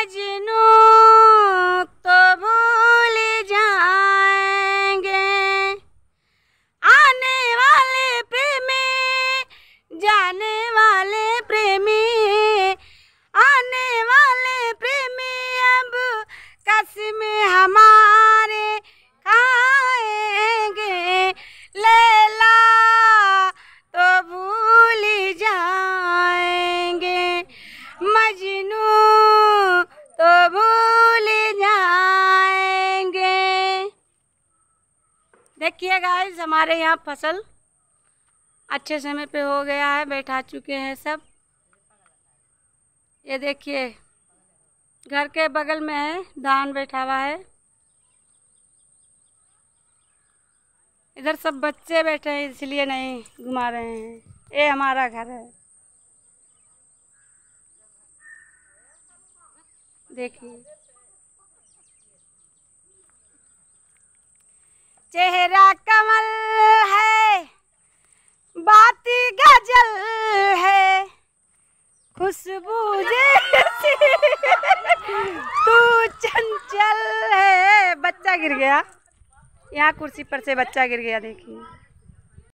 मजनू तो भूल जाएंगे आने वाले प्रेमी जाने वाले प्रेमी आने वाले प्रेमी अब हमारे खाएंगे लेला तो भूल जाएंगे मजनू तो भूल जाएंगे देखिए गाइस हमारे यहाँ फसल अच्छे समय पे हो गया है बैठा चुके हैं सब ये देखिए घर के बगल में है धान बैठा हुआ है इधर सब बच्चे बैठे हैं इसलिए नहीं घुमा रहे हैं ये हमारा घर है देखिए चेहरा कमल है बात गजल है खुशबू जैसी तू चंचल है बच्चा गिर गया यहाँ कुर्सी पर से बच्चा गिर गया देखिए